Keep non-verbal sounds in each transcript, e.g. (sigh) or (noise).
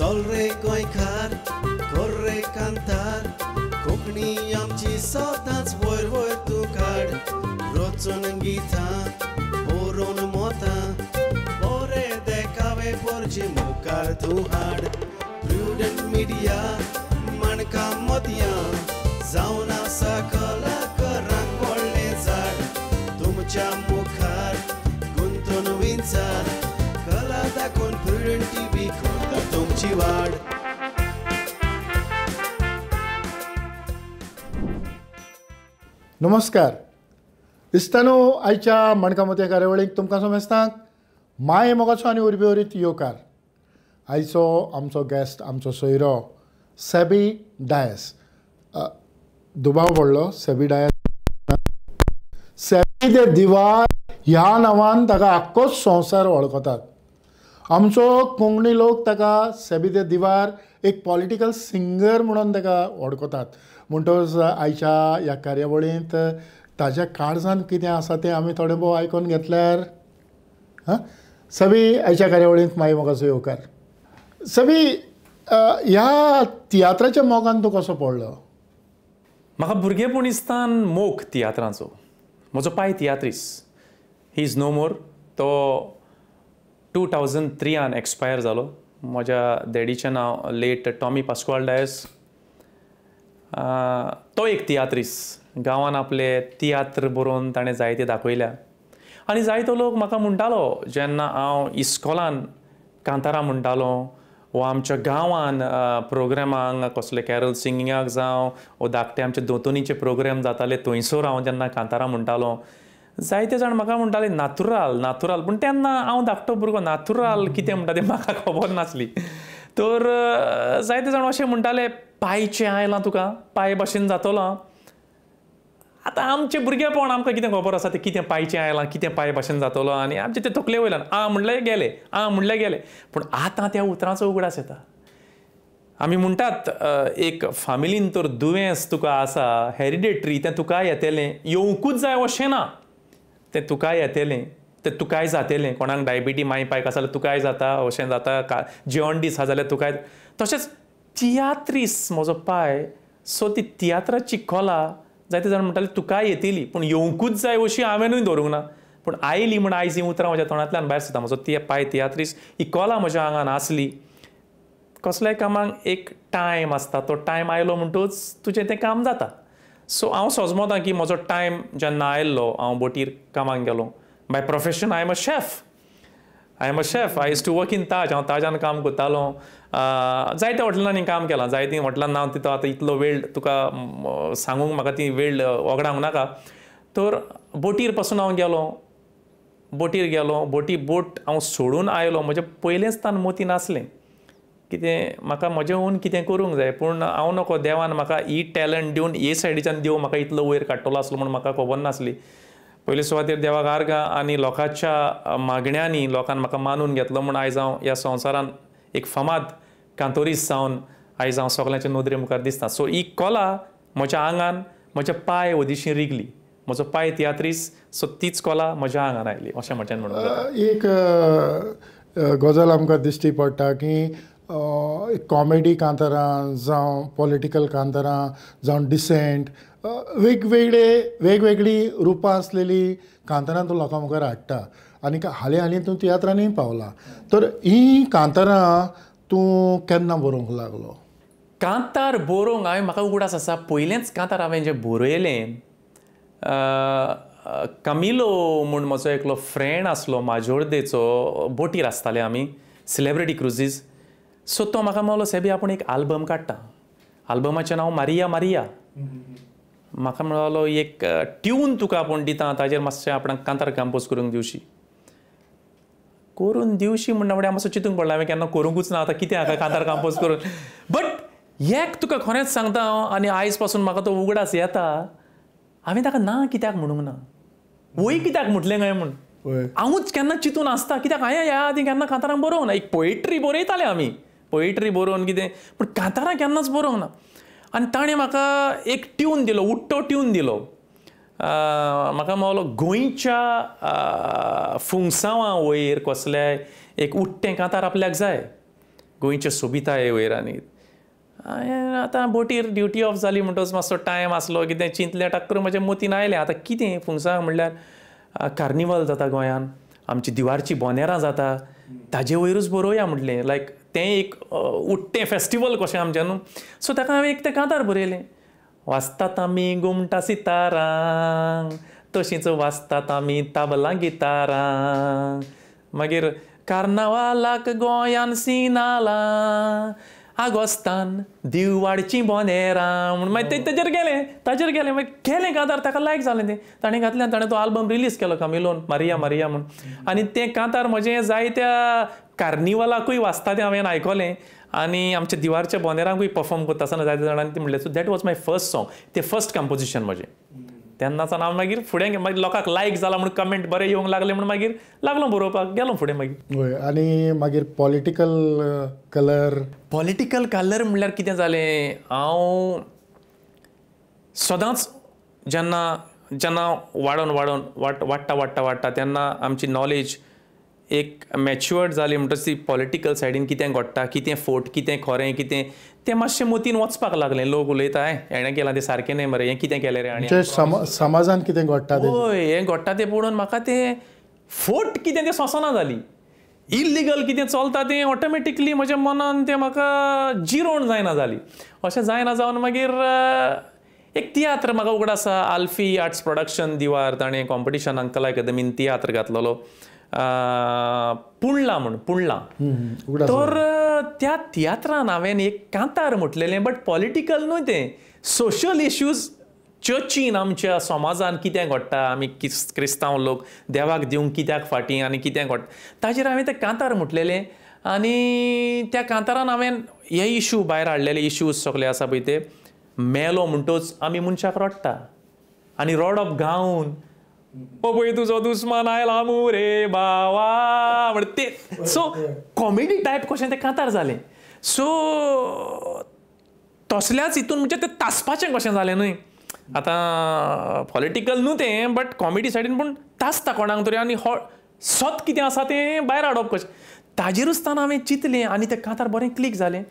चलरेको core रे कांतार कोंकणी आमची सदांच वयर वयर तूं काड रोचून गितां बरोवन मोतां बरे देखावे पोरजे मुखार तूं हाड प्रुडंट मिडिया माणकां मोतयां जावन आसा कलाकारांक व्हडलें झाड तुमच्या मुखार गुंतून विंचार कला दाखोवन नमस्कार नमस्कार दिसतानो आयच्या मते कार्यावळीक तुमकां सोमेस्तांक माये मोगाचो आनी उर्बे योकार योकार, आयचो आमचो गॅस्ट आमचो सोयरो सॅबी डायस दुबाव पडलो सॅबी डायस सॅबी दे दिवार ह्या नांवान ताका आख्खोच संवसार वळखतात आमचो कोंकणी लोक ताका सेबिते दिवार एक पॉलिटिकल सिंगर म्हणून ताका वळखतात म्हणटच आयच्या ह्या कार्यावळींत ताज्या काळजांत कितें आसा तें आमी थोडे भोव आयकून घेतल्यार हां सभी आयच्या कार्यावळींत मागीर म्हाका येवकार सभी ह्या तियात्राच्या मोगान तूं कसो पडलो म्हाका भुरगेपणिस्तान मोग तियात्राचो म्हजो पाय तियात्रीस ही इज नो मोर तो टू ठावजण थ्रीन एक्सपायर जालो म्हज्या डॅडीचें नांव लेट टॉमी पास्कवाल डायस तो एक तियात्रीस गांवान आपले तियात्र बरोवन ताणें जायते दाखयल्या आनी जायतो लोक म्हाका म्हणटालो जेन्ना हांव इस्कॉलान कांतारा म्हणटालो वा आमच्या गांवान प्रोग्रामांक कसले कॅरल सिंगिंगाक जावं वो धाकटे आमचे दोतोनीचे प्रोग्राम जाताले थंयसर हांव जेन्ना कांतारा म्हणटालो जायते जाण म्हाका म्हणटाले नातुराल नातुराल पूण तेन्ना हांव धाकटो भुरगो नातुराल कितें म्हणटा तें म्हाका खबर नासली तर जायते जाण अशें म्हणटाले पायचें आयलां तुका पाय भाशेन जातलो आतां आमचे भुरगेपण आमकां कितें खबर आसा तें कितें पायचें आयलां कितें पाय भाशेन जातलो आनी आमचे ते तकले वयल्यान आ म्हणलें गेले आ म्हणलें गेले पूण आतां त्या उतरांचो उगडास येता आमी म्हणटात एक फामिलीन तर दुयेंस तुका आसा हेरिडेटरी तें तुका येतलें येवंकूच जाय अशें ना तें तुकाय येतलें तें तुकाय जातलें कोणाक डायबिटी पायक आसा जाल्यार तुकाय जाता अशें जाता का दीस आसा जाल्यार तुकाय तशेंच तियात्रीस म्हजो पाय सो ती तियात्राची कला जायते जाण म्हणटाले तुकाय येतली पूण येवंकूच जाय अशी हांवेंनूय दवरूंक ना पूण आयली म्हण आयज ही उतरां म्हज्या तोंडांतल्यान भायर सुद्दां म्हजो ती पाय तियात्रीस ही कोला म्हज्या आंगान आसली कसल्याय कामांक एक टायम आसता तो टायम आयलो म्हणटूच तुजें तें काम जाता सो हांव सोजमोता की म्हजो टायम जेन्ना आयिल्लो हांव बोटीर कामाक गेलो my profession I am a chef I am a chef I is to work in Taj हांव ताजान काम करतालो जायत्या हॉटेलांनी काम केलां जायतीं हॉटेलान हांव तितू आतां इतलो वेळ तुका सांगूंक म्हाका ती वेळ वगडावंक नाका तर बोटीर पासून हांव गेलो बोटीर गेलो बोटी बोट हांव सोडून आयलो म्हजें पयलेंच तान मोती नासलें कितें म्हाका म्हजें ओन कितें करूंक जाय पूण हांव नको देवान म्हाका ही टॅलंट दिवन हे सायडीच्यान देव म्हाका इतलो वयर काडटलो आसलो म्हूण म्हाका खबर नासली पयले सुवातेर देवाक आर्गां आनी लोकांच्या मागण्यांनी लोकान म्हाका मानून घेतलो म्हूण आयज हांव ह्या संवसारान एक फामाद कांतोरीस जावन आयज हांव सगळ्यांचे नोदरे मुखार दिसता सो ही कला म्हज्या आंगान म्हज्या पांय ओदिशी रिगली म्हजो पांय तियात्रीस सो तीच कला म्हज्या आंगान आयली अशें म्हज्यान म्हणून एक गजाल आमकां दिश्टी पडटा की कॉमेडी कांतारां जावं पॉलिटिकल कांतारां जावं डिसेंट वेगवेगळे वेगवेगळी रुपां आसलेली कांतारां तूं लोकां मुखार हाडटा आनी हालीं हालीं तूं तियात्रांनी पावला तर हीं कांतारां तूं केन्ना बरोवंक लागलो कांतार बरोवंक हांवें म्हाका उगडास आसा पयलेंच कांतार हांवें जें बरयलें कमिलो म्हूण म्हजो एकलो फ्रेंड आसलो माजोर्देचो बोटीर आसताले आमी सेलेब्रिटी क्रुजीस सो तो म्हाका म्हणलो सेबी आपूण एक आल्बम काडटा आल्बमाचें नांव मारिया मारिया म्हाका म्हणलो एक ट्यून तुका आपूण दिता ताजेर मातशें आपणाक कांतार कंपोज करूंक दिवशी करून दिवशी म्हणटा फुडें मातसो म्हणजे चितूंक पडलां हांवें केन्ना करूंकूच ना आतां कितें हाका कांतार कंपोज करून बट एक तुका खरेंच सांगता हांव आनी आयज पासून म्हाका तो उगडास येता हांवें ताका ना कित्याक म्हणूंक ना वय कित्याक म्हटलें काय म्हूण हांवूच केन्ना चिंतून आसता कित्याक हांवें ह्या आदी केन्ना कांतारांक बरोवंक ना एक पोयट्री बरयताले आमी पोयट्री बरोवन कितें पूण कांतारां केन्नाच बरोवंक ना आनी ताणें म्हाका एक ट्यून दिलो उट्टो ट्यून दिलो म्हाका मावलो गोंयच्या फुंगसावां वयर कसलें एक उट्टें कांतार आपल्याक जाय गोंयच्या सोबिताये वयर आनी हांवें आतां बोटीर ड्युटी ऑफ जाली म्हणटकच मातसो टायम आसलो कितें चिंतलें टक्कर म्हज्या मतीन आयलें आतां कितें फुंगसां म्हणल्यार कार्निवल जाता गोंयान आमची दिवारची बोनेरां जाता ताजे वयरूच बरोवया म्हटले लायक तें एक उट्टें फेस्टिवल कशें आमचें न्हू सो ताका हांवें एक तें कांतार बरयलें वाचतात आमी घुमटा सितारां तशींच वाचतात आमी ताबलां गितारांक मागीर कार्नावालाक गोंयान सिनाला आगोस्तान दिवाडची बोनेरां म्हूण मागीर ते हो. ताजेर गेलें ताजेर गेलें मागीर केलें कांतार ताका लायक जालें तें ताणें घातलें ताणें तो आल्बम रिलीज केलो कामिलोन मारिया मारिया म्हूण आनी तें कांतार म्हजें जायत्या वास्ता वाचता तें हांवें आयकलें आनी आमच्या दिवारच्या बोनेरांकूय परफॉर्म करता आसतना जायते जाणांनी ती म्हणलें so that was my first song तें फर्स्ट कंपोजिशन म्हजें तेन्नासान हांव मागीर फुडें मागीर लोकांक लायक जाला म्हणून कमेंट बरें येवंक लागले म्हणून मागीर लागलो बरोवपाक गेलो फुडें मागीर हय आनी मागीर पॉलिटिकल कलर पॉलिटिकल कलर म्हणल्यार कितें जालें हांव सदांच जेन्ना जेन्ना वाडोन वाडोन वाडटा वाडटा वाडटा तेन्ना आमची नॉलेज एक मॅच्युअर्ड जाली म्हणटकच ती पॉलिटिकल सायडीन कितें घडटा कितें फोट कितें खरें कितें तें मातशें मतीन वचपाक लागलें लोक उलयता हेणें केलां तें सारकें न्हय मरे हें कितें केलें रे आनी म्हणजे समाजान कितें घडटा हय हें घडटा तें पळोवन म्हाका तें फोट कितें तें सोंसना जाली इल्लिगल कितें चलता तें ऑटोमॅटिकली म्हज्या मनान तें म्हाका जिरोण जायना जाली अशें जायना जावन मागीर एक तियात्र म्हाका उगड आसा आल्फी आर्ट्स प्रोडक्शन दिवार ताणें कॉम्पिटिशनाक कला अकादमीन तियात्र घातलेलो पुणला म्हणून पुणला तर त्या तियात्रान हांवें एक कांतार म्हटलेलें बट पॉलिटिकल न्हू तें सोशल इश्यूज चर्चीन आमच्या समाजान कितें घडटा आमी क्रिस्तांव लोक देवाक दिवंक कित्याक फाटीं आनी कितें घडटा ताचेर हांवें तें कांतार म्हटलेलें आनी त्या कांतारान हांवें हे इशू भायर हाडलेले इशूज सगळे आसा पळय ते मेलो म्हणटोच आमी मनशाक रडटा आनी रडप गावन पपई तुझो दुस्मान आयला मुरे बावा ते सो कॉमेडी टायप कशें ते कांतार जालें सो तसल्याच हितून म्हणजे ते तासपाचें कशें जालें न्हय आतां पॉलिटिकल न्हू तें बट कॉमेडी सायडीन पूण तासता कोणाक तरी आनी हो सत कितें आसा तें भायर हाडप कशें ताजेरूच तान हांवें चिंतलें आनी तें कांतार बरें क्लीक जालें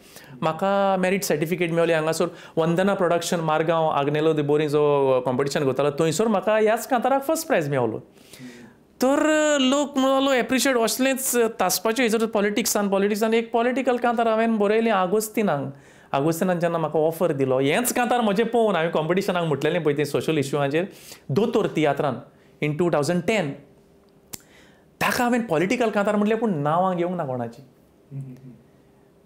म्हाका मॅरीट सर्टिफिकेट मेळ्ळें हांगासर वंदना प्रोडक्शन मारगांव आग्नेलो दे बोरी जो कॉम्पिटिशन करतालो थंयसर म्हाका ह्याच कांताराक फस्ट प्रायज मेळलो तर लोक म्हणलो एप्रिशिएट असलेंच तासपाचे हेजर पॉलिटिक्सान पॉलिटिक्सान एक पॉलिटिकल कांतार हांवें बरयलें आगोस्तिनांक आगोस्तिनान जेन्ना म्हाका ऑफर दिलो हेंच कांतार म्हजें पळोवन हांवें कॉम्पिटिशनाक म्हटलेलें पळय तें सोशल इश्यूआचेर दोतोर तियात्रान इन टू थावजंड टेन ताका हांवें पॉलिटिकल कांतार म्हणलें पूण नांवां घेवंक ना कोणाची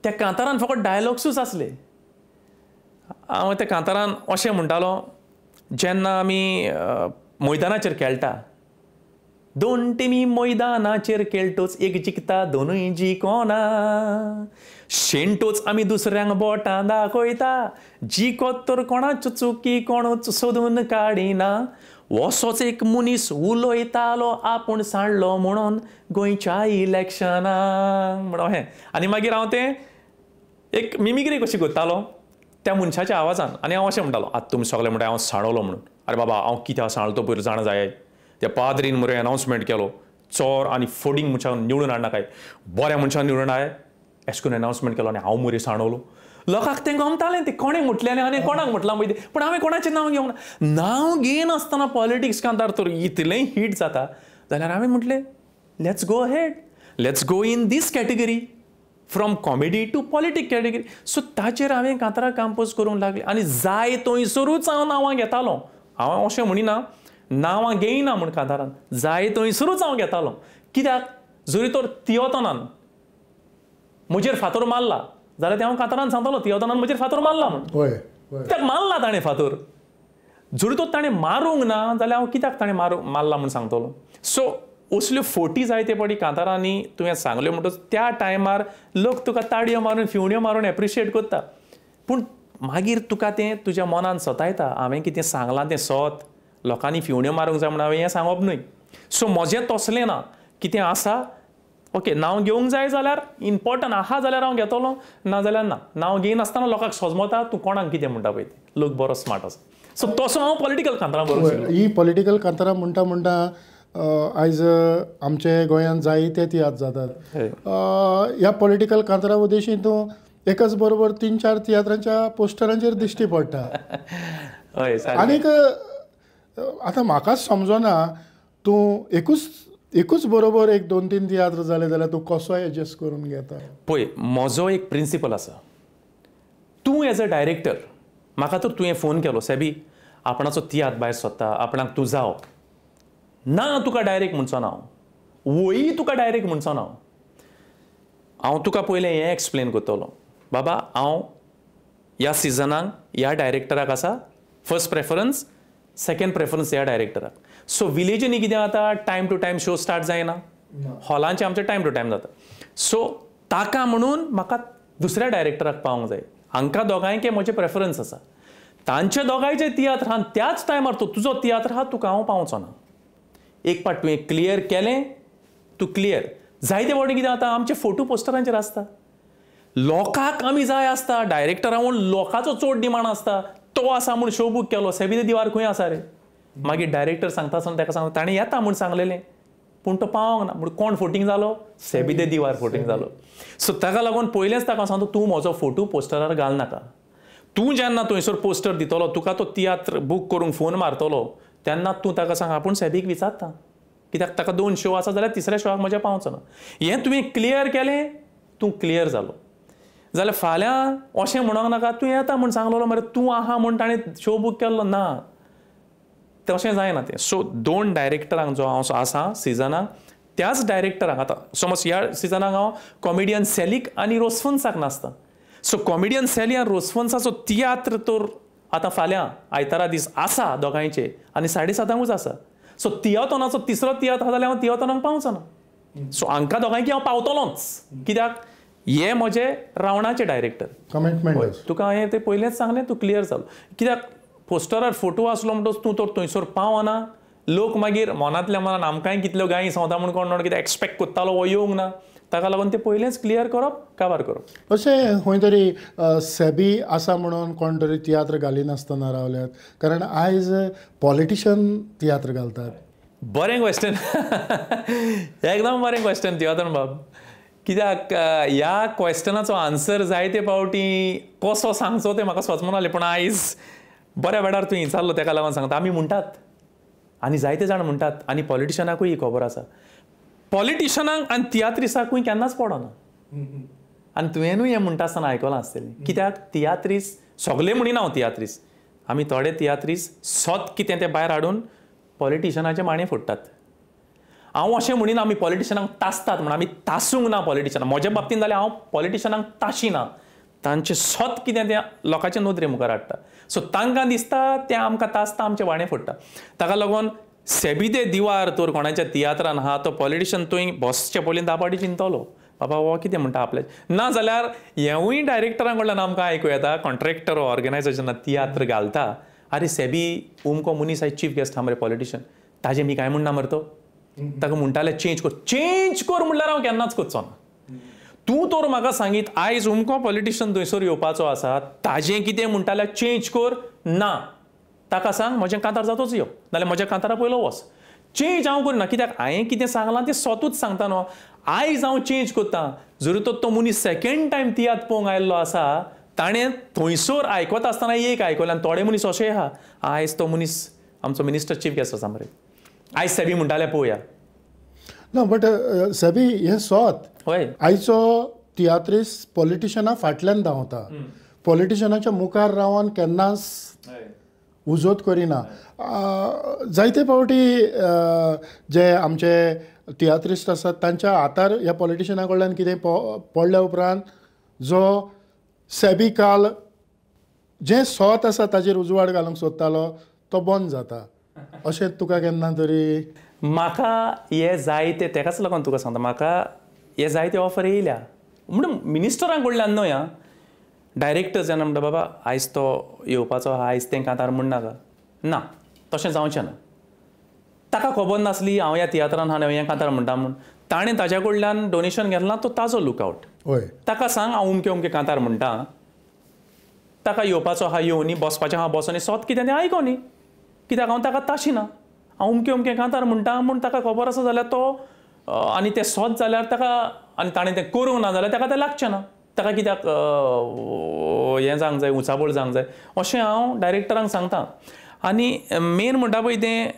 त्या कांतारान फकत डायलॉग्सूच आसले हांव त्या कांतारान अशें म्हणटालो जेन्ना आमी मैदानाचेर खेळटा दोन टिमी मैदानाचेर खेळटोच एक जिखता दोनूय जिकोना शेणटोच आमी दुसऱ्यांक बोटां दाखयता जिकोत तर कोणाच चुकी कोणूच सोदून काडिना वोसोच एक मनीस उलोयतालो आपूण सांडलो म्हणून गोंयच्या इलेक्शना म्हणो हें आनी मागीर हांव तें एक मिमिक्री कशी करतालो त्या मनशाच्या आवाजान आनी हांव अशें म्हणटालो आतां तुमी सगळे म्हणटा हांव सांडलो म्हणून आरे बाबा हांव कित्याक सांडलो पयर जाणा जाय त्या पाद्रीन मरे एनावंसमेंट केलो चोर आनी फोडींग मनशाक निवडून हाडना काय बऱ्या मनशान निवडून हाय एश करून एनावंसमेंट केलो आनी हांव मरे सांडवलो लोकांक तें गमतालें तें कोणें म्हटलें आनी कोणाक म्हटलां पळय पूण हांवें कोणाचें नांव नाव नांव घेयनासतना पॉलिटिक्स कांतार तर इतलें हीट जाता जाल्यार हांवें म्हटलें let's go head let's go in this category from comedy to politic category so ताचेर हांवें कांतारां कंपोज करूंक लागलें आनी जाय थंयसरूच हांव नांवां घेतालो हांव अशें म्हणिना नांवां घेयना म्हूण कांतारान जाय थंयसरूच हांव घेतालो कित्याक जरी तर तियोतोनान म्हजेर फातर मारला जाल्यार ते हांव कांतारान सांगतालो तियोदानान म्हजेर फातर मारला म्हण कित्याक मारला ताणें फातर जरी तो ताणें मारूंक ना जाल्यार हांव कित्याक ताणें मारू मारला म्हूण सांगतलो सो असल्यो फोटी जायते पडी कांतारांनी तुवें सांगल्यो म्हणटच त्या टायमार लोक तुका ताडयो मारून फिवण्यो मारून एप्रिशिएट करता पूण मागीर तुका तें तुज्या मनान सतायता हांवें कितें सांगलां तें सत लोकांनी फिवण्यो मारूंक जाय म्हण हांवें हें सांगप न्हय सो म्हजें तसलें ना कितें आसा ओके नाव घेवंक जाय जाल्यार इम्पॉर्टंट आहा जाल्यार हांव घेतलो ना जाल्यार ना नांव घेयनासतना लोकांक सोजमता तूं कोणाक कितें म्हणटा पळय लोक बरो स्मार्ट आसा सो तसो हांव पॉलिटिकल कांतारां बरो ही पॉलिटिकल कांतारां म्हणटा म्हणटा आयज आमचे गोंयांत जायते तियात्र जातात ह्या पॉलिटिकल कांतारा उद्देशी तूं एकाच बरोबर तीन चार तियात्रांच्या पोस्टरांचेर दिश्टी पडटा (laughs) आनीक आतां म्हाकाच समजना तूं एकूच एकूच बरोबर एक दोन तीन तियात्र जाले जाल्यार तूं कसो एडजस्ट करून घेता पळय म्हजो एक प्रिंसिपल आसा तूं एज अ डायरेक्टर म्हाका तर तुवें फोन केलो सॅबी आपणाचो तियात्र भायर सोदता आपणाक तूं जाव ना तुका डायरेक्ट म्हणचो ना हांव वयी तुका डायरेक्ट म्हणचो ना हांव तुका पयलें हें एक्सप्लेन करतलो बाबा हांव ह्या सिजनाक ह्या डायरेक्टराक आसा फस्ट प्रेफरन्स सेकेंड प्रेफरन्स ह्या डायरेक्टराक सो विलेजींनी कितें जाता time to time show start जायना हॉलांचे आमचे टायम टू टायम जाता सो ताका म्हणून म्हाका दुसऱ्या डायरेक्टराक पावंक जाय हांकां के म्हजे प्रेफरन्स आसा तांचे दोगांयचे आणि त्याच टायमार तूं तुजो तियात्र हा तुका हांव पावचो एक पाट तुवें क्लियर केलें तूं क्लियर जायते फावटी कितें जाता आमचे फोटो पोस्टरांचेर आसता लोकांक आमी जाय आसता डायरेक्टरा म्हूण लोकांचो चड डिमांड आसता तो आसा म्हूण शो बूक केलो सेबी दिवार खंय आसा रे मागीर डायरेक्टर सांगता आसतना ताका सांगता ताणें येता म्हूण सांगलेलें पूण तो पावोंक ना म्हूण कोण फोटींग जालो सेबिदे दिवार फोटींग जालो सो ताका लागून पयलेंच ताका सांगता तूं म्हजो फोटो पोस्टरार घालनाका तू जेन्ना थंयसर पोस्टर दितलो तुका तो तियात्र बूक करून फोन मारतलो तेन्ना तूं ताका सांग आपूण सेबीक विचारता कित्याक ताका दोन शो आसा जाल्यार तिसऱ्या शोक म्हजें पावचो ना हें तुवें क्लियर केलें तूं क्लियर जालो जाल्यार फाल्यां अशें म्हणोंक नाका तूं येता म्हूण सांगलेलो मरे तूं आहा म्हूण ताणें शो बूक केल्लो ना तशें जायना तें सो दोन डायरेक्टरांक जो हांव आसा सिजनाक त्याच डायरेक्टरांक आतां समज ह्या सिजनाक हांव कॉमेडियन सॅलीक आनी रोसफन्साक नासता सो कॉमेडियन सॅली आनी रोसफन्साचो तियात्र तर आतां फाल्यां आयतारा दीस आसा दोगांयचे आनी साडे सातांकूच आसा सो तियोतोनाचो तिसरो तियात आसा जाल्यार हांव तियातोनाक पावचो सो हांकां दोगांयक हांव पावतलोच कित्याक हे म्हजे रावणाचे डायरेक्टर कमिटमेंट तुका हांवें तें पयलेंच सांगलें तूं क्लियर जालो कित्याक पोस्टरार फोटो आसलो म्हणटकच तूं तर थंयसर पावना लोक मागीर मनांतल्या मनान आमकांय कितल्यो गायी सांगता म्हूण कोण कितें एक्सपेक्ट कोत्तालो हो येवंक ना ताका लागून तें पयलेंच क्लियर करप काबार करप अशें खंय तरी सेबी आसा म्हणून कोण तरी तियात्र घालिनासतना रावल्यात कारण आयज पॉलिटिशन तियात्र घालतात बरें क्वेश्चन (laughs) एकदम बरें क्वेश्चन तियात्र बाब कित्याक ह्या क्वेश्चनाचो आन्सर जायते पावटी कसो सांगचो तें म्हाका स्वच्छ आसलें पूण आयज बऱ्या वेळार तुवें विचारलो तेका लागून सांगता आमी म्हणटात आनी जायते जाण म्हणटात आनी पॉलिटिशनाकूय ही खबर आसा पॉलिटिशनांक आनी तियात्रिसाकूय केन्नाच पडना आनी तुवेंनूय हें म्हणटा आसतना आयकलां आसतलें कित्याक तियात्रीस सगळे म्हणिना हांव तियात्रीस आमी थोडे तियात्रीस सोत कितें ते भायर हाडून पॉलिटिशनाचे माणे फोडटात हांव अशें म्हणिना आमी पॉलिटिशनांक तासतात म्हण आमी तासूंक ना पॉलिटिशनांक म्हज्या बाबतीन जाल्यार हांव पॉलिटिशनांक ना तांचे सोत कितें तें लोकांचे नोदरे मुखार हाडटा सो तांकां दिसता तें आमकां तासता आमचे वाणें फोडटा ताका लागून सेबिदे दिवार तर कोणाच्या तियात्रान आहा तो पॉलिटिशन तुवें बसचे पयलीं दाबाडी चिंतलो बाबा हो कितें म्हणटा आपल्या ना जाल्यार हेवूय डायरेक्टरां कडल्यान आमकां आयकूं येता कॉन्ट्रॅक्टर ऑर्गनायजर जेन्ना तियात्र घालता आरे सेबी उमको मुनीस आयज चीफ गेस्ट हा मरे पॉलिटिशन ताजे मी काय म्हणना तो ताका म्हणटाले चेंज कर चेंज कर म्हणल्यार हांव केन्नाच करचो ना तूं तर म्हाका सांगीत आयज उमको पॉलिटिशन थंयसर येवपाचो आसा ताजें कितें म्हणटा चेंज कर ना ताका सांग म्हजें कांतार जातूच यो नाजाल्यार म्हज्या कांतारा पयलो वच चेंज हांव करना कित्याक हांवें कितें सांगलां तें स्वतूच सांगता न्हू आयज हांव चेंज करतां जरी तर तो मनीस सेकेंड टायम तियात पळोवंक आयिल्लो आसा ताणें थंयसर आयकता आसतना एक आयकलें आनी थोडे मनीस अशें आहा आयज तो मनीस आमचो मिनिस्टर चीफ गेस्ट आसा मरे आयज सेबी म्हणटाले पळोवया ना बट सभी हे सोत आयचो तियात्रीस पॉलिटिशना फाटल्यान धांवता पॉलिटिशनाच्या मुखार रावन केन्नाच उजोत करिना जायते फावटी जे आमचे तियात्रिस्ट आसात तांच्या हातार ह्या पॉलिटिशना कडल्यान कितें पडल्या उपरांत जो सेबी काल जे सोत आसा ताजेर उजवाड घालूंक सोदतालो तो बंद जाता अशें तुका केन्ना तरी म्हाका हे जायते ताकाच लागून तुका सांगता म्हाका हे जायते ऑफर येयल्या म्हणून मिनिस्टरांक कडल्यान न्हय आं डायरेक्टर जेन्ना म्हणटा बाबा आयज तो येवपाचो आहा आयज तें कांतार म्हण नाका ना तशें जावचें ना ताका खबर नासली हांव ह्या तियात्रान हांव हें कांतार म्हणटा म्हूण ताणें ताज्या कडल्यान डोनेशन घेतलां तो ताजो लुकआवट हय ताका सांग हांव उमके उमके कांतार म्हणटा ताका येवपाचो आहा येवनी बसपाचें आहा बसोनी सोत कितें तें आयको न्ही कित्याक हांव ताका ताशी ना हांव उमके उमके कांतार म्हणटा म्हूण ताका खबर आसा जाल्यार तो आनी तें सोद जाल्यार ताका आनी ताणें तें करूंक ना जाल्यार ताका तें लागचें ना ताका कित्याक हें जावंक जाय उंचाबळ जावंक जाय अशें हांव डायरेक्टरांक सांगता आनी मेन म्हणटा पळय तें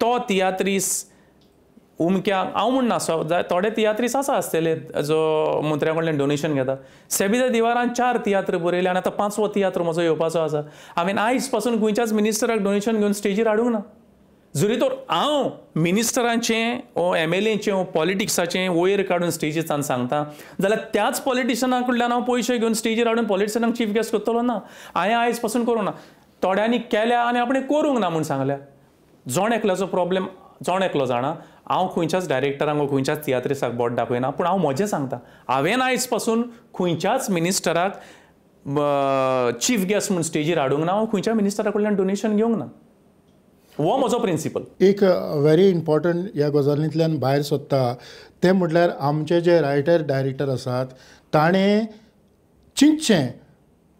तो तियात्रीस उमक्याक हांव म्हणना सो जाय थोडे तियात्रीस आसा आसतले जो मंत्र्या कडल्यान डोनेशन घेता सेबिदा दिवारान चार तियात्र बरयले आनी आतां पांचवो तियात्र म्हजो येवपाचो आसा हांवें आयज पासून गोंयच्याच मिनिस्टराक डोनेशन घेवन स्टेजीर हाडूंक ना जरी तर हांव मिनिस्टरांचें ओ एम एल एचें ओ पॉलिटिक्साचें वयर काडून स्टेजीसान सांगता जाल्यार त्याच पॉलिटिशना कडल्यान हांव पयशे घेवन स्टेजीर हाडून पॉलिटिशनांक चीफ गेस्ट करतलो ना हांवें आयज पासून करूंक ना थोड्यांनी केल्या आनी आपणें करूंक ना म्हूण सांगल्या जोण एकल्याचो प्रॉब्लेम जोण एकलो जाणा हांव खंयच्याच डायरेक्टरांक खंयच्याच तियात्रिसाक बोट दाखयना पूण हांव म्हजें सांगता हांवें आयज पासून खंयच्याच मिनिस्टराक चीफ गेस्ट म्हूण स्टेजीर हाडूंक ना हांव खंयच्या मिनिस्टरा कडल्यान डोनेशन घेवंक ना हो म्हजो प्रिंसिपल एक वेरी इम्पॉर्टंट ह्या गजालींतल्यान भायर सोदता तें म्हटल्यार आमचे जे रायटर डायरेक्टर आसात ताणें चिंतचें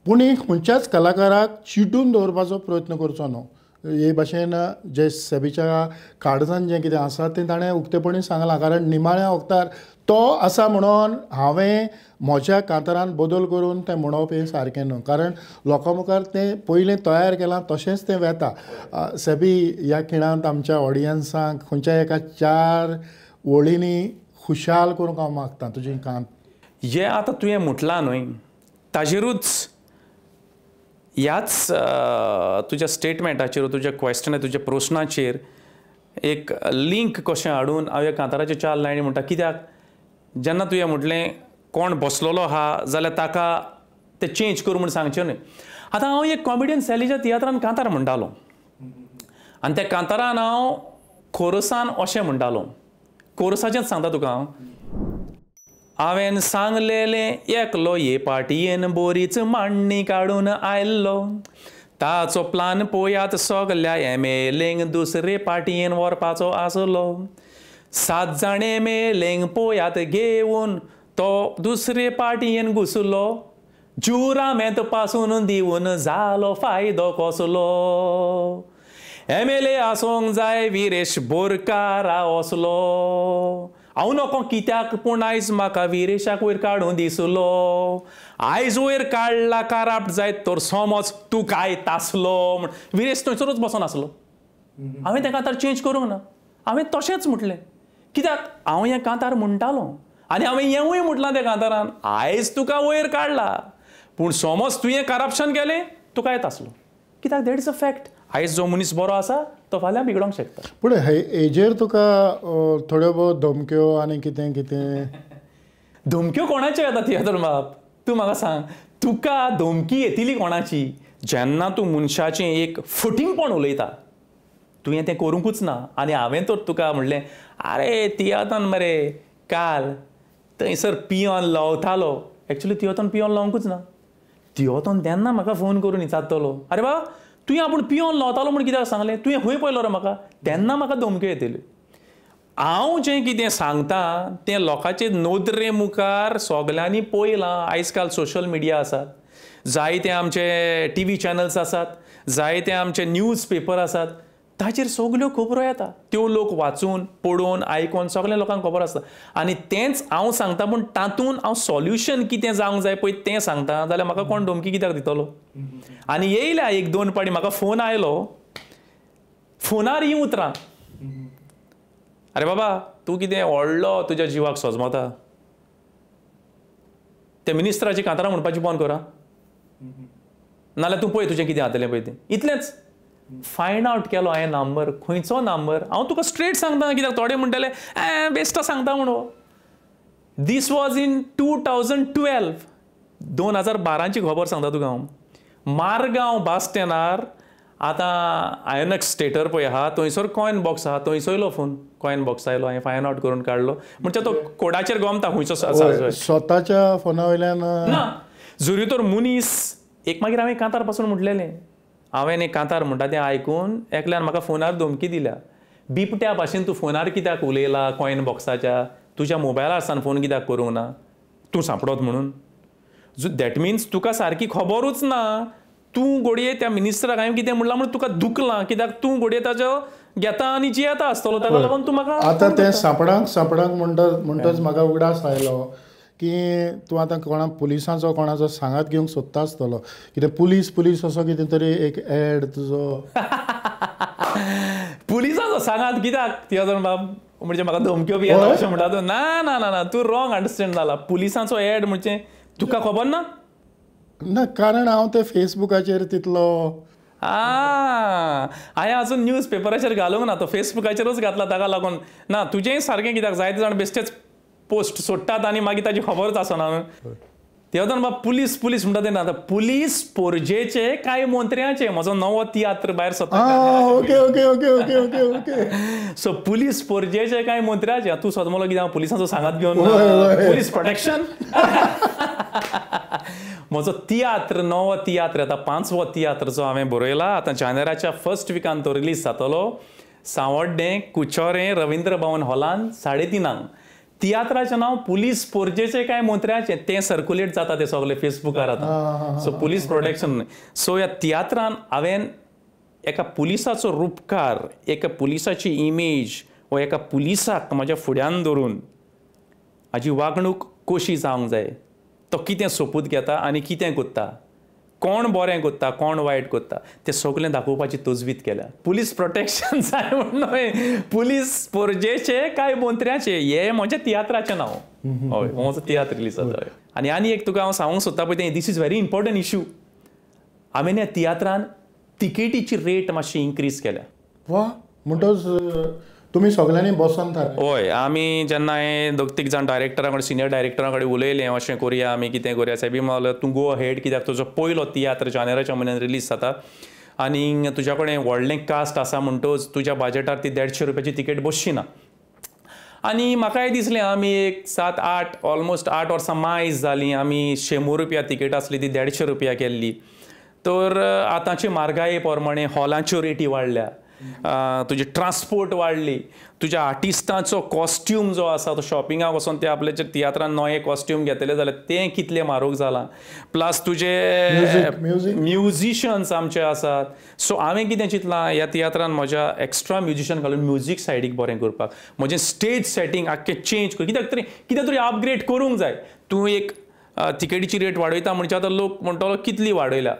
पूण एक खंयच्याच कलाकाराक चिटून दवरपाचो प्रयत्न करचो न्हू हे भाशेन जे सेबीच्या काळजान जें कितें आसा तें ताणें उक्तेपणी सांगलां कारण निमाळ्या वखदार तो आसा म्हणून हांवें म्हज्या कांतारान बदल करून तें म्हणप हें सारकें न्हू कारण लोकां मुखार तें पयलें तयार केलां तशेंच तें वेता सेबी ह्या खिणांत आमच्या ऑडियन्सांक खंयच्या एका चार वळींनी खुशाल करूंक हांव मागतां तुजी कांत हें आतां तुवें म्हटलां न्हय ताजेरूच ह्याच तुज्या स्टेटमेंटाचेर तुज्या क्वेश्चनाचेर तुज्या प्रस्नाचेर एक लिंक कशें हाडून हांव ह्या कांताराचे चार लायणी म्हणटा कित्याक जेन्ना तुवें म्हटलें कोण बसलेलो हा जाल्यार ताका ते चेंज कर म्हूण सांगचें न्हय आतां हांव एक कॉमेडियन सॅलीच्या तियात्रान कांतार म्हणटालो आनी त्या कांतारान हांव कोरसान अशें म्हणटालो कोरसाचेंच सांगता तुका हांव हांवें सांगलेलें एकलो ये पाटयेन बोरीच मांडणी काडून आयल्लो ताचो प्लान पोयात सगल्या एम एल दुसरे पाटयेन व्हरपाचो आसलो सात जाणे मेलेंग पोयात घेऊन तो दुसरे पाटयेन घुसलो मेत पासून दिवून जालो फायदो कसलो एम एल ए आसोंक जाय विरेश बोरकारा असलो हांव नको कित्याक पूण आयज म्हाका विरेशाक वयर काडून दिसलो आयज वयर काडला काराप्ट जायत तर समज तूं काय तासलो म्हण विरेश थंयसरूच बसोन आसलो हांवें ताका आतां चेंज करूंक ना हांवें तशेंच म्हटलें कित्याक हांव हें कांतार म्हणटालों आनी हांवें हेंवूय म्हटलां त्या कांतारान आयज तुका वयर काडला पूण समज तुवें करप्शन केलें तुका येत आसलो कित्याक देट इज अ फॅक्ट आयज जो मनीस बरो आसा तो फाल्यां बिगडोंक शकता पूण हेजेर तुका थोड्यो बहुत धमक्यो आनी कितें कितें (laughs) धमक्यो कोणाच्यो येता थिएटर बाब तूं म्हाका सांग तुका धमकी येतली कोणाची जेन्ना तूं मनशाचें एक फटींगपण उलयता तुवें तें करूंकूच ना आनी हांवें तर तुका म्हणलें आरे तियातान मरे काल थंयसर पियोन ॲक्च्युली एक्चुली तियोतान पियोन लावंकूच ना तियोतान तेन्ना म्हाका फोन करून विचारतलो अरे बाबा तुवें आपूण पियोन लावतालो म्हूण कित्याक सांगलें तुवें खंय पयलो रे म्हाका तेन्ना म्हाका धमक्यो येतल्यो हांव जें कितें सांगता तें लोकांचे नोदरे मुखार सगल्यांनी पळयलां आयज काल सोशल मिडिया आसात जायते आमचे टी व्ही चॅनल्स आसात जायते आमचे न्यूज पेपर आसात ताचेर सगल्यो खबरो येता त्यो लोक वाचून पडून आयकून सगळ्या लोकांक खबर आसता आनी तेंच हांव सांगता पूण तातूंत हांव सोल्युशन कितें जावंक जाय पळय तें सांगता जाल्यार म्हाका कोण डोमकी कित्याक दितलो आनी येयल्या एक दोन पाटी म्हाका फोन आयलो फोनार ही उतरां अरे बाबा तूं कितें व्हडलो तुज्या जिवाक सोजमता त्या मिनिस्टराची कांतारां म्हणपाची बंद करा नाल्यार तूं पळय तुजें कितें जातलें पळय तें इतलेंच फायंड आवट केलो हांवें नंबर खंयचो नंबर हांव तुका स्ट्रेट सांगता कित्याक थोडे म्हणटले ए सांगता म्हणून this was in two thousand twelve दोन हजार बाराची खबर सांगता तुका हांव मारगांव बस स्टँडार आतां आयनक्स स्टेटर पळय आहा थंयसर कॉयन बॉक्स आहा थंयसरलो फोन कॉयन बॉक्स आयलो हांवें फायन आवट करून काडलो म्हणजे तो कोडाचेर गोमता खंयचो स्वताच्या फोना वयल्यान ना जुरी तर मुनीस एक मागीर हांवें कांतार पासून म्हटलेलें हांवें एक कांतार म्हणटा तें आयकून एकल्यान म्हाका फोनार धमकी दिल्या बिबट्या भाशेन तूं फोनार कित्याक उलयला कॉयन बॉक्साच्या तुज्या मोबायला सावन फोन कित्याक करूंक ना तूं सांपडत म्हणून दॅट मिन्स तुका सारकी खबरूच ना तूं घोडये त्या मिनिस्टराक हांवें कितें म्हणलां म्हण तुका दुखलां कित्याक तूं घोडये ताजो घेता आनी जियेता आसतलो ताका लागून तूं म्हाका आतां तें सांपडांक सांपडांक म्हणटच म्हणटच म्हाका उगडास आयलो की तूं आतां कोणा पुलिसांचो कोणाचो सांगात घेवंक सोदता आसतलो कितें पुलीस पुलीस असो कितें तरी एक एड तुजो (laughs) पुलिसांचो सांगात कित्याक ती जाण बाब म्हणजे म्हाका धमक्यो बी येता अशें म्हणटा तो ना ना ना ना तूं रॉंग अंडरस्टँड जाला पुलिसांचो एड म्हणजे तुका खबर ना ना कारण हांव ते फेसबुकाचेर तितलो हांवें आजून न्यूज पेपराचेर घालूंक ना तो फेसबुकाचेरूच घातला ताका लागून ना तुजेंय सारकें कित्याक जायते जाण बेश्टेच पोस्ट सोडटात आणि मागीर ताजी खबरच आसना तेव्हा तेन्ना बाबा पुलीस पुलीस म्हणटा तेन्ना आतां पुलीस पोरजेचे काय मंत्र्याचे म्हजो नवो तियात्र भायर सोदता okay okay okay okay okay okay so (laughs) police पोरजेचे काय मंत्र्याचे तू सोद मला कितें हांव सांगात घेवन हो पुलीस प्रोटेक्शन (laughs) म्हजो तियात्र नवो तियात्र आतां पांचवो तियात्र जो हांवें बरयला आता जानेराच्या फर्स्ट विकान तो रिलीज जातलो सावड्डे कुचोरे रवींद्र भवन हॉलान साडे तियात्राचें नाव पुलीस पोरजेचें काय मंत्र्याचे ते सर्कुलेट जाता ते सगळे फेसबुकार आता सो पुलीस प्रोटेक्शन सो ह्या तियात्रान हांवें एका पुलिसाचो रूपकार एका पुलिसाची इमेज व एका पुलिसाक म्हज्या फुड्यान धरून हाजी वागणूक कशी जावंक जाय तो कितें सोपूत घेता आनी कितें कोत्ता कोण बरें कोत्ता कोण वायट कोत्ता तें सगलें दाखोवपाची तजवीज केल्या पुलीस प्रोटेक्शन जाय म्हण पुलीस पोरजेचे काय मंत्र्याचे हे म्हणजे तियात्राचें नांव हय हो तियात्र रिलीज जाता हय आनी आनी एक तुका हांव सांगूंक सोदता पळय तें this is very important issue हांवें ह्या तियात्रान तिकेटीची रेट मातशी इनक्रीज केल्या वा म्हणटच तुम्ही सगळ्यांनी बसून होय आम्ही आमी जेन्ना हे दोग तीग जण डायरेक्टरा कडेन सिनियर डायरेक्टरा कडेन उलयलें अशें करुया आमी कितें करुया सेबी म्हणलें तूं गो हेड कित्याक तुजो पयलो तियात्र जानेवारीच्या म्हयन्यान रिलीज जाता आनी तुज्या कडेन व्हडलें कास्ट आसा म्हणटच तुज्या बजेटार ती देडशे रुपयाची तिकेट बसची ना आनी म्हाकाय दिसलें आमी एक सात आठ ऑलमोस्ट आठ वर्सां मायज जालीं आमी शंबर रुपया तिकेट आसली ती देडशे रुपया केल्ली तर आताची म्हारगाये प्रमाणे हॉलांच्यो रेटी वाडल्या तुजी ट्रान्सपोर्ट वाढली तुझ्या आर्टिस्टांचो कॉस्ट्यूम जो आसा तो शॉपिंगाक वचून ते जे तियात्रान नवे कॉस्ट्यूम घेतले जाल्यार ते कितले म्हारग जालां प्लस तुजे म्युझिशन्स आमचे आसात सो हांवें कितें चिंतलां ह्या तियात्रान म्हज्या एक्स्ट्रा म्युझिशन घालून म्युझिक सायडीक बरें करपाक म्हजें स्टेज सेटींग आख्खें चेंज कर कित्याक तरी कितें तरी अपग्रेड करूंक जाय तूं एक तिकेटीची रेट वाडयता म्हणजे आतां लोक म्हणटलो कितली वाडयल्या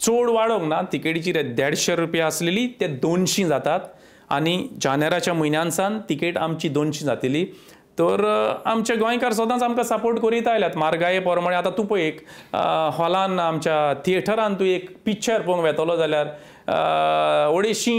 चोड वाढव ना तिकेटीची देडशे रुपये असलेली ते दोनशीं जातात आणि जानेराच्या म्हयन्यान सावन तिकेट आमची दोनशीं जातली तर आमचे गोंयकार सदांच आमकां सपोर्ट करीत आयल्यात मार्गाये पोरमळे आतां तूं पळय एक हॉलान आमच्या थिएटरान तूं एक पिक्चर पळोवंक वेतलो जाल्यार अडेशी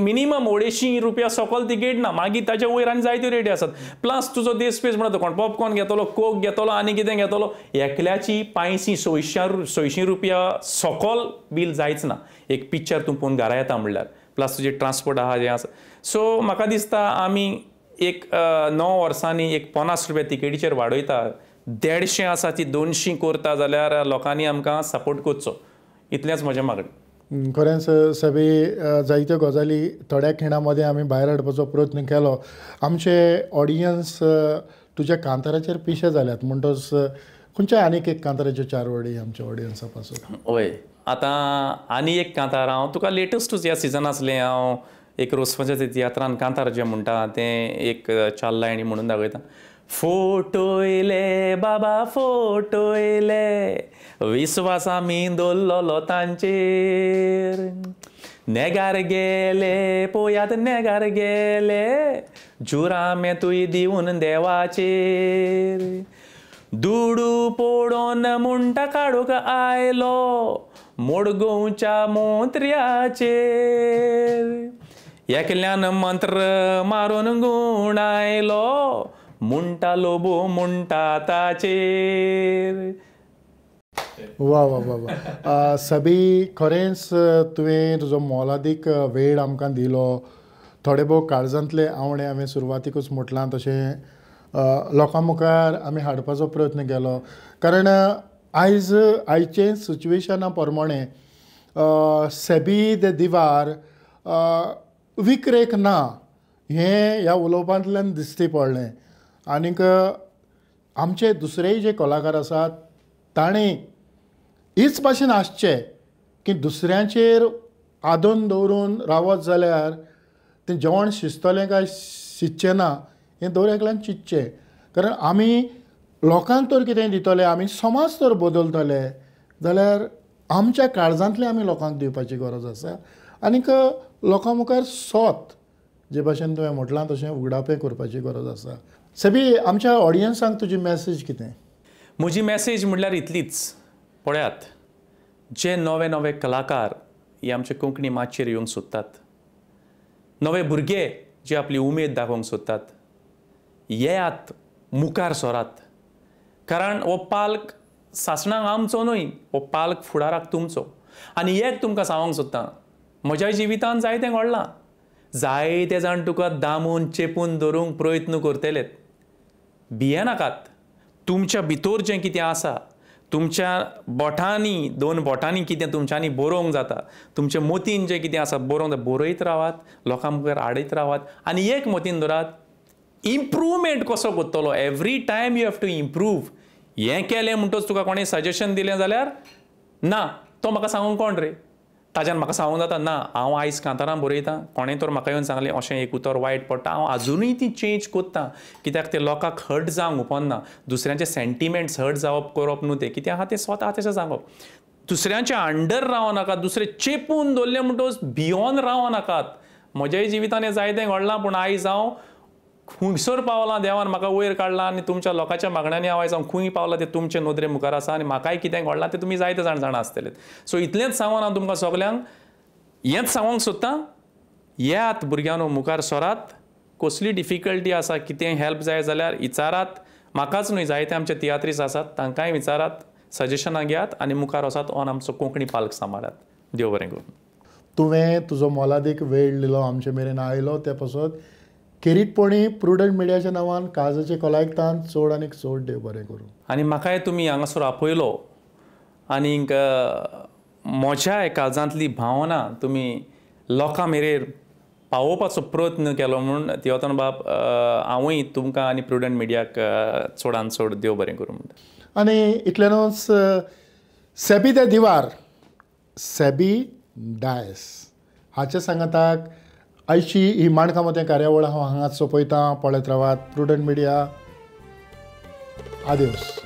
मिनिमम अडेशी रुपया सकल तिकेट ना मागीर ताच्या वयर आनी जायत्यो रेटी आसात प्लस तुजो देश पेस कोण पॉपकॉर्न घेतलो कोक घेतलो आनी कितें घेतलो एकल्याची पांयशी सयशां सयशीं रुपया सकल बील जायच ना एक पिक्चर तूं पळोवन घरा येता म्हणल्यार प्लस तुजें ट्रान्सपोर्ट आहा जें आसा सो म्हाका दिसता आमी एक णव वर्सांनी एक पन्नास रुपया तिकेटीचेर वाडयता देडशें आसा ती दोनशीं करता जाल्यार लोकांनी आमकां सपोर्ट करचो इतलेंच म्हजें मागणें खरेंच सभी जायत्यो गजाली थोड्या खिणा मध्ये आम्ही भायर हाडपाचो प्रयत्न केलो आमचे ऑडियन्स तुझ्या कांताराचेर पिशे जाल्यात म्हणटच खंयच्या आनीक एक चार वडी आमच्या ऑडियन्सा पासून हय आतां आनी एक कांतार हांव तुका लेटस्टूच ह्या असले हांव एक रोसपाच्या तियात्रान कांतार जें म्हणटा तें एक चार लायणी म्हणून दाखयता इले बाबा इले विस्वासा मी दोल्लोलो तांचेर नेगार गेले पोयात नेगार गेले जुरामे तुय दिवन देवाचेर दुडू पोडोन मुंटा काडूक आयलो मोडगोंच्या मोत्र्याचेर एकल्यान मंत्र मारून गुण आयलो मुंटा लोबो मुंटा ताचेर वा वा वा वा सभी खरेंच तुवें तुजो मोलादीक वेळ आमकां दिलो थोडे भोव काळजांतले आवडे हांवें सुरवातीकूच म्हटलां तशें लोकां मुखार आमी हाडपाचो प्रयत्न केलो कारण आयज आयचे सिच्युएशना प्रमाणे दे दिवार विक्रेक ना हें ह्या उलोवपांतल्यान दिश्टी पडलें आनीक आमचे दुसरेय जे कलाकार आसात ताणे हीच भाशेन आसचें की दुसऱ्यांचेर आदोन दवरून रावत जाल्यार तें जेवण शिजतलें काय शिजचें ना हें दर एकल्यान चिंतचें कारण आमी लोकांक तर कितें दितले आमी समाज तर बदलतले जाल्यार आमच्या काळजांतलें आमी लोकांक दिवपाची गरज आसा आनीक लोकां मुखार सोत जे भाशेन तुवें म्हटलां तशें उगडापें करपाची गरज आसा सभी आमच्या ऑडियन्सांक तुजी मॅसेज कितें म्हजी मॅसेज म्हणल्यार इतलीच पळयात जे नवे नवे कलाकार हे आमचे कोंकणी माचयेर येवंक सोदतात नवे भुरगे जे आपली उमेद दाखोवंक सोदतात येयात मुखार सोरात कारण हो पालक सासणांक आमचो न्हय हो पालक फुडाराक तुमचो आनी एक तुमकां सांगोंक सोदतां म्हज्या जिवितांत जायतें घडलां जायते जाण तुका दामून चेपून दवरूंक प्रयत्न करतलेत भियेनाकात तुमच्या भितोर जें कितें आसा तुमच्या बोटांनी दोन बोटांनी कितें तुमच्यांनी बरोवंक जाता तुमच्या मतीन जें कितें आसा बरोवंक जाता बरयत रावात लोकां मुखार आडयत रावात आनी एक मतीन धरात इम्प्रूवमेंट कसो कोत्तलो every time you have to improve हें केलें म्हणटच तुका कोणें सजेशन दिलें जाल्यार ना तो म्हाका सांगूंक कोण रे ताच्यान म्हाका सांगूंक जाता ना हांव आयज कांतारां बरयतां कोणें तर म्हाका येवन सांगलें अशें एक उतर वायट पडटा हांव आजुनूय ती चेंज कोत्तां कित्याक ते लोकांक हट जावंक उपन्ना दुसऱ्यांचे सेंटिमेंट्स हर्ट जावप करप न्हू ते कितें आहा ते स्वता तशें सांगप दुसऱ्यांचे अंडर रावनाका दुसरे चेपून दवरले म्हणटकच भियोन रावनाकात म्हज्याय जिवितान हें जायतें घडलां पूण आयज हांव खुंयसर पावला देवान म्हाका वयर काडला आनी तुमच्या लोकांच्या मागण्यांनी हांव आयज हांव खूंय पावलां तें तुमचे नोदरे मुखार आसा आनी म्हाकाय कितें घडलां तें तुमी जायते जाण जाणा आसतले सो इतलेंच सांगून हांव तुमकां सगल्यांक हेंच सांगूंक सोदतां येयात भुरग्यांनो मुखार सरात कसली डिफिकल्टी आसा कितें हेल्प जाय जाल्यार विचारात म्हाकाच न्हय जायते आमचे तियात्रीस आसात तांकांय विचारात सजेशनां घेयात आनी मुखार वसात ऑन आमचो कोंकणी पालक सांबाळात देव बरें करूं तुवें तुजो मोलादीक वेळ दिलो आमचे मेरेन आयलो ते पसत केरीटपणी प्रुडंट मिडियाच्या नांवान काजाचे कोलायकतान चड आणि चड देव बरें करूं आनी म्हाकाय तुमी हांगासर आपयलो आनीक म्हज्या काळजांतली भावना तुमी लोकां मेरेर पावोवपाचो प्रयत्न केलो म्हणून तिवतन बाब हांवूय तुमकां आनी प्रुडंट मिडियाक चडान चड देव बरें करूं म्हणटा आनी इतल्यानच सेबी द दिवार सेबी डायस हाच्या सांगाताक आयची ही माणकां मते कार्यावळ हांव सोपयता सोंपयतां पळत रावात प्रुडंट मिडिया आदेश